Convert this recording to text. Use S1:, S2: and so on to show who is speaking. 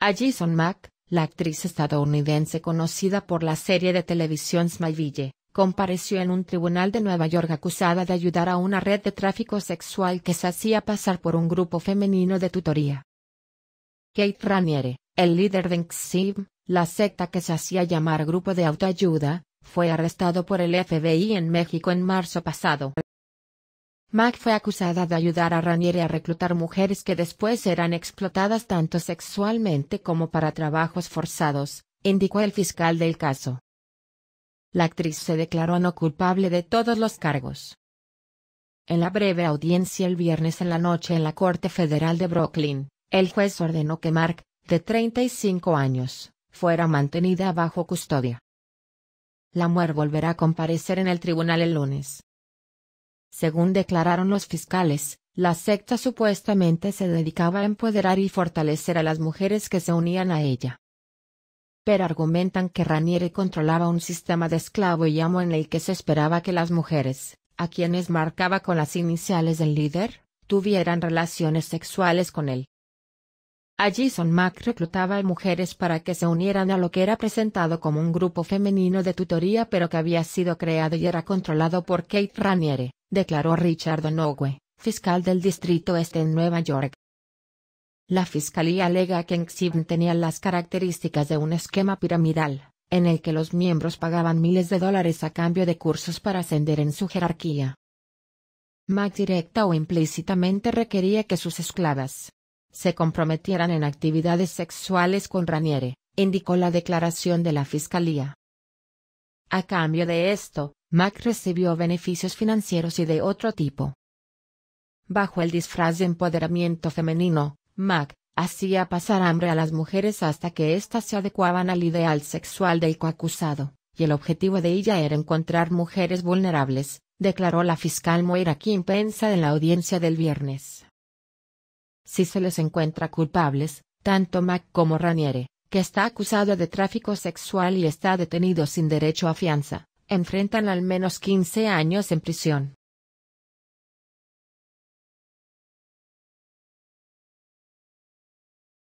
S1: Allison Mack, la actriz estadounidense conocida por la serie de televisión Smallville, compareció en un tribunal de Nueva York acusada de ayudar a una red de tráfico sexual que se hacía pasar por un grupo femenino de tutoría. Kate Raniere, el líder de XIV, la secta que se hacía llamar Grupo de Autoayuda, fue arrestado por el FBI en México en marzo pasado. Mac fue acusada de ayudar a Ranieri a reclutar mujeres que después eran explotadas tanto sexualmente como para trabajos forzados, indicó el fiscal del caso. La actriz se declaró no culpable de todos los cargos. En la breve audiencia el viernes en la noche en la Corte Federal de Brooklyn, el juez ordenó que Mark, de 35 años, fuera mantenida bajo custodia. La mujer volverá a comparecer en el tribunal el lunes. Según declararon los fiscales, la secta supuestamente se dedicaba a empoderar y fortalecer a las mujeres que se unían a ella. Pero argumentan que Ranieri controlaba un sistema de esclavo y amo en el que se esperaba que las mujeres, a quienes marcaba con las iniciales del líder, tuvieran relaciones sexuales con él. Allí Son Mac reclutaba a mujeres para que se unieran a lo que era presentado como un grupo femenino de tutoría pero que había sido creado y era controlado por Kate Ranieri declaró Richard Nogue, fiscal del Distrito Este en Nueva York. La fiscalía alega que Enxibn tenía las características de un esquema piramidal, en el que los miembros pagaban miles de dólares a cambio de cursos para ascender en su jerarquía. Mac directa o implícitamente requería que sus esclavas se comprometieran en actividades sexuales con Raniere, indicó la declaración de la fiscalía. A cambio de esto, Mac recibió beneficios financieros y de otro tipo. Bajo el disfraz de empoderamiento femenino, Mac hacía pasar hambre a las mujeres hasta que éstas se adecuaban al ideal sexual del coacusado, y el objetivo de ella era encontrar mujeres vulnerables, declaró la fiscal Moira Kim Pensa en la audiencia del viernes. Si se les encuentra culpables, tanto Mac como Raniere, que está acusado de tráfico sexual y está detenido sin derecho a fianza, enfrentan al menos 15 años en prisión.